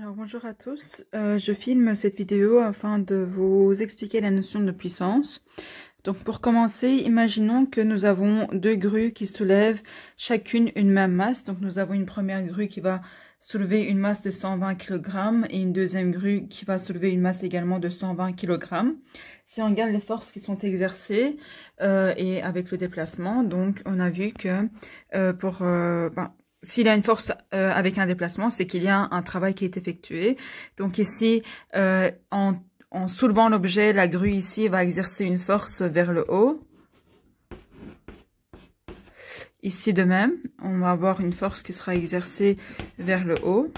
Alors bonjour à tous, euh, je filme cette vidéo afin de vous expliquer la notion de puissance. Donc pour commencer, imaginons que nous avons deux grues qui soulèvent chacune une même masse. Donc nous avons une première grue qui va soulever une masse de 120 kg et une deuxième grue qui va soulever une masse également de 120 kg. Si on regarde les forces qui sont exercées euh, et avec le déplacement, donc on a vu que euh, pour... Ben, s'il a une force euh, avec un déplacement, c'est qu'il y a un, travail qui est effectué. Donc ici, euh, en, soulevant l'objet, la grue ici va exercer une force vers le haut. Ici de même, on va avoir une force qui sera exercée vers le haut.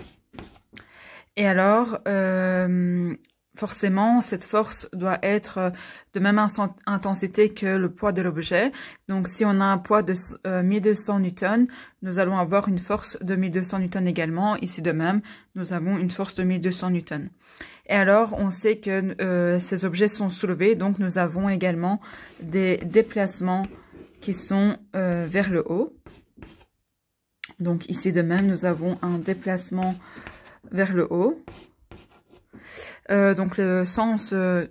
Et alors, euh, forcément, cette force doit être euh, de même intensité que le poids de l'objet. Donc, si on a un poids de 1200 euh, newtons, nous allons avoir une force de 1200 newtons également. Ici de même, nous avons une force de 1200 newtons. Et alors, on sait que euh, ces objets sont soulevés, donc nous avons également des déplacements qui sont vers le haut. Donc ici de même, nous avons un déplacement vers le haut. Euh, donc le sens euh,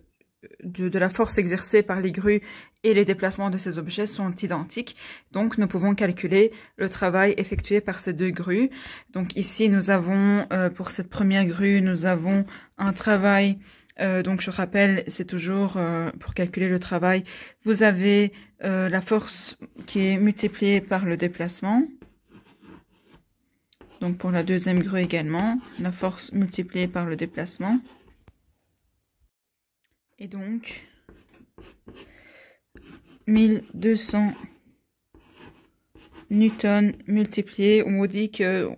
de, la force exercée par les grues et les déplacements de ces objets sont identiques. Donc nous pouvons calculer le travail effectué par ces deux grues. Donc ici nous avons, euh, pour cette première grue, nous avons un travail donc je rappelle, c'est toujours pour calculer le travail, vous avez la force qui est multipliée par le déplacement. Donc pour la deuxième grue également, la force multipliée par le déplacement. Et donc 1200 newtons multiplié, on dit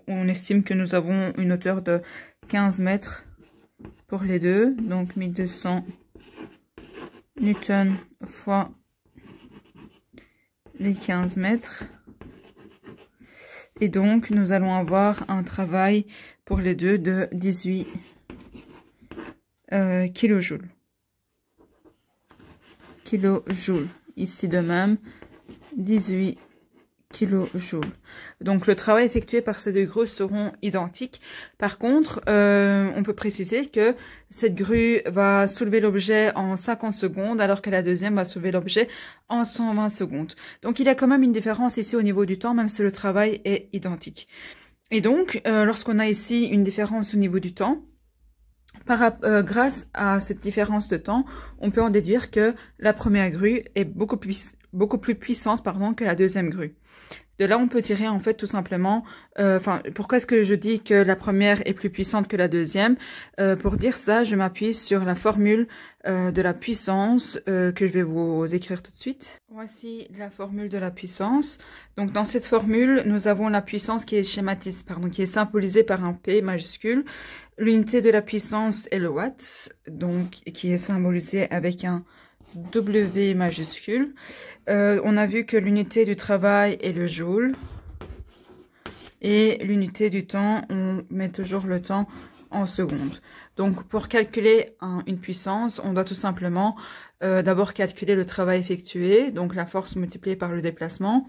on estime que nous avons une hauteur de 15 mètres pour les deux, donc 1200 newtons fois les 15 mètres. Et donc, nous allons avoir un travail pour les deux de 18 euh, kilojoules. Kilojoules. Ici de même, 18 kJ. Donc le travail effectué par ces deux grues seront identiques. Par contre, euh, on peut préciser que cette grue va soulever l'objet en 50 secondes, alors que la deuxième va soulever l'objet en 120 secondes. Donc il y a quand même une différence ici au niveau du temps, même si le travail est identique. Et donc, euh, lorsqu'on a ici une différence au niveau du temps, euh, grâce à cette différence de temps, on peut en déduire que la première grue est beaucoup plus, beaucoup plus puissante pardon, que la deuxième grue. De là, on peut tirer en fait tout simplement, euh, enfin, pourquoi est-ce que je dis que la première est plus puissante que la deuxième euh, Pour dire ça, je m'appuie sur la formule euh, de la puissance que je vais vous écrire tout de suite. Voici la formule de la puissance. Donc, dans cette formule, nous avons la puissance qui est schématisée, pardon, qui est symbolisée par un P majuscule. L'unité de la puissance est le watt, donc qui est symbolisée avec un W majuscule. Euh, on a vu que l'unité du travail est le joule. Et l'unité du temps, on met toujours le temps en secondes. Donc pour calculer une puissance, on doit tout simplement euh, d'abord calculer le travail effectué, donc la force multipliée par le déplacement,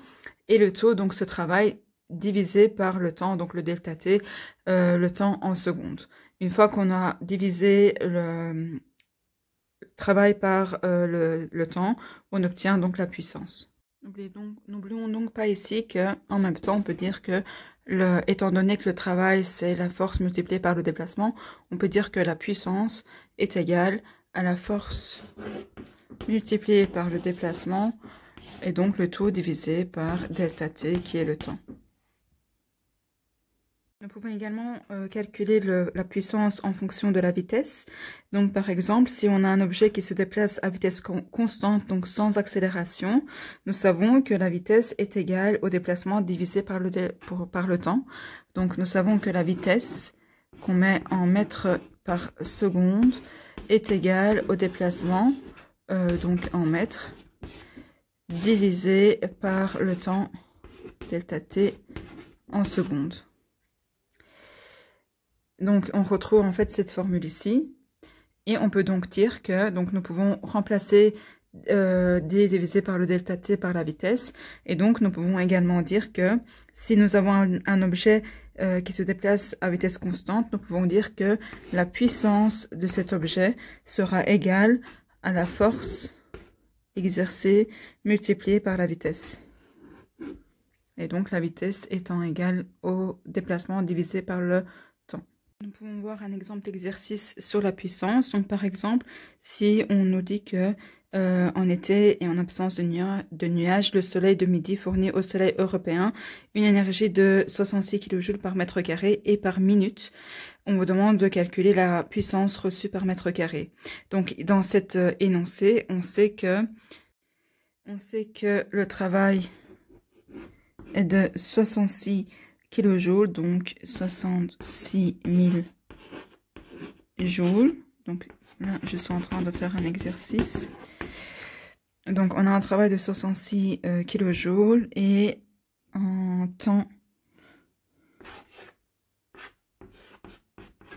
et le taux, donc ce travail divisé par le temps, donc le delta t, euh, le temps en secondes. Une fois qu'on a divisé le, travail par euh, le, le, temps, on obtient donc la puissance. N'oublions donc pas ici que, en même temps, on peut dire que, le, étant donné que le travail c'est la force multipliée par le déplacement, on peut dire que la puissance est égale à la force multipliée par le déplacement et donc le tout divisé par delta t qui est le temps pouvons également euh, calculer la puissance en fonction de la vitesse. Donc par exemple, si on a un objet qui se déplace à vitesse constante, donc sans accélération, nous savons que la vitesse est égale au déplacement divisé par le, temps. Donc nous savons que la vitesse qu'on met en mètres par seconde est égale au déplacement, euh, donc en mètres, divisé par le temps delta t en secondes. Donc on retrouve en fait cette formule ici. Et on peut donc dire que donc nous pouvons remplacer euh, d divisé par le delta t par la vitesse. Et donc nous pouvons également dire que si nous avons un, objet euh, qui se déplace à vitesse constante, nous pouvons dire que la puissance de cet objet sera égale à la force exercée multipliée par la vitesse. Et donc la vitesse étant égale au déplacement divisé par le nous pouvons voir un exemple d'exercice sur la puissance. Donc par exemple, si on nous dit que euh, en été et en absence de, nuages, le soleil de midi fournit au soleil européen une énergie de 66 kJ par mètre carré et par minute. On vous demande de calculer la puissance reçue par mètre carré. Donc dans cette euh, énoncé, on sait que on sait que le travail est de 66 kilojoules, donc 66 000 joules. Donc là, je suis en train de faire un exercice. Donc on a un travail de 66 kJ euh, kilojoules et en temps,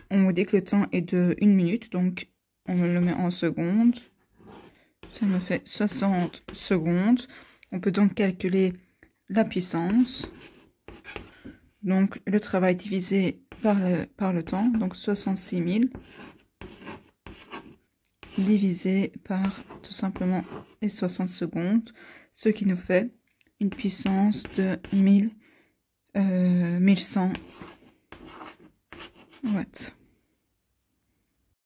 on me dit que le temps est de 1 minute, donc on le met en secondes. Ça me fait 60 secondes. On peut donc calculer la puissance. Donc le travail divisé par le, par le temps, donc 66 000 divisé par tout simplement les 60 secondes, ce qui nous fait une puissance de 1100 euh, watts.